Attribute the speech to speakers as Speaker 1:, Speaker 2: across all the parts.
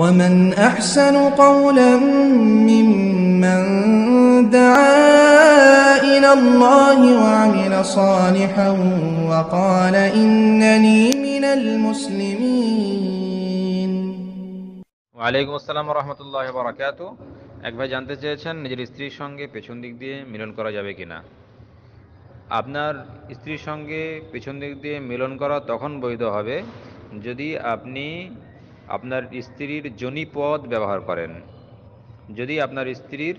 Speaker 1: ومن أحسن قولا ممن دعا إلى الله وعمل صالحا وقال إنني من المسلمين
Speaker 2: وعليكم السلام ورحمة الله وبركاته এক ভাই জানতে চেয়েছেন নিজের স্ত্রীর সঙ্গে পেছন দিক দিয়ে মিলন করা যাবে কিনা আপনার স্ত্রীর সঙ্গে পেছন দিক দিয়ে মিলন করা তখন বৈধ হবে যদি আপনি আপনার স্ত্রীর জনিপদ ব্যবহার করেন যদি আপনার স্ত্রীর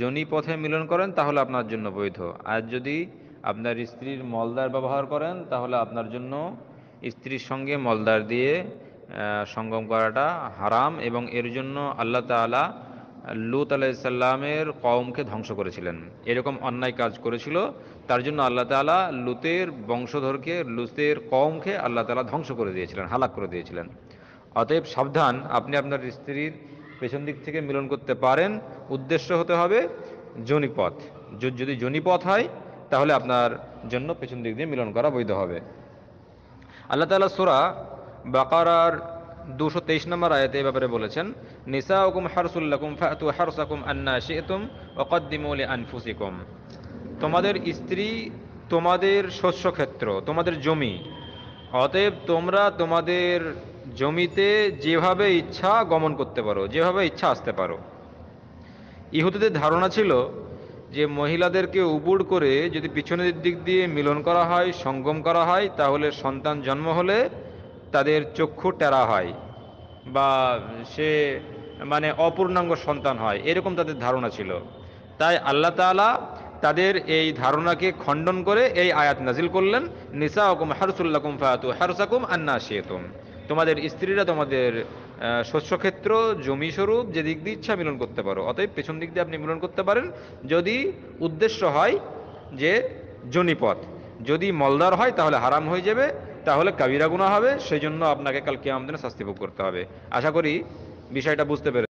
Speaker 2: জনিপথে মিলন করেন তাহলে আপনার জন্য বৈধ আর যদি আপনার স্ত্রীর মলদার ব্যবহার করেন তাহলে আপনার জন্য স্ত্রীর সঙ্গে মলদার দিয়ে সঙ্গম করাটা হারাম এবং এর জন্য আল্লাহ তালা লুত আলাইসাল্লামের কওমকে ধ্বংস করেছিলেন এরকম অন্যায় কাজ করেছিল তার জন্য আল্লাহ তালা লুতের বংশধরকে লুতের কওমকে আল্লাহ তালা ধ্বংস করে দিয়েছিলেন হালাক করে দিয়েছিলেন অতএব সাবধান আপনি আপনার স্ত্রীর পেছন দিক থেকে মিলন করতে পারেন উদ্দেশ্য হতে হবে জনিপথ যদি জনিপথ হয় তাহলে আপনার জন্য পেছন দিক দিয়ে মিলন করা বৈধ হবে আল্লাহ তালা সুরা বাকারার দুশো তেইশ নম্বর আয়তে এ ব্যাপারে বলেছেন নিসা উকুম হারসুল্লাকুম ফাতু হারসাকুম আন্না শেতুম ওকদ্দিমৌলি আনফুসিকুম তোমাদের স্ত্রী তোমাদের শস্যক্ষেত্র তোমাদের জমি অতএব তোমরা তোমাদের জমিতে যেভাবে ইচ্ছা গমন করতে পারো যেভাবে ইচ্ছা আসতে পারো ইহুদিদের ধারণা ছিল যে মহিলাদেরকে উবুড় করে যদি পিছনের দিক দিয়ে মিলন করা হয় সঙ্গম করা হয় তাহলে সন্তান জন্ম হলে তাদের চক্ষু টেরা হয় বা সে মানে অপূর্ণাঙ্গ সন্তান হয় এরকম তাদের ধারণা ছিল তাই আল্লাহ তালা তাদের এই ধারণাকে খণ্ডন করে এই আয়াত নাজিল করলেন নিসা হকুম হারসুল্লাকুম ফায়াতু হারসাকুম আন্না শেতুম তোমাদের স্ত্রীরা তোমাদের শস্যক্ষেত্র জমি স্বরূপ যে দিক দিয়ে ইচ্ছা মিলন করতে পারো অতএব পেছন দিক দিয়ে আপনি মিলন করতে পারেন যদি উদ্দেশ্য হয় যে জনিপথ যদি মলদার হয় তাহলে হারাম হয়ে যাবে তাহলে কাবিরা গুণা হবে সেই জন্য আপনাকে কালকে আমাদের শাস্তি ভোগ করতে হবে আশা করি বিষয়টা বুঝতে পেরে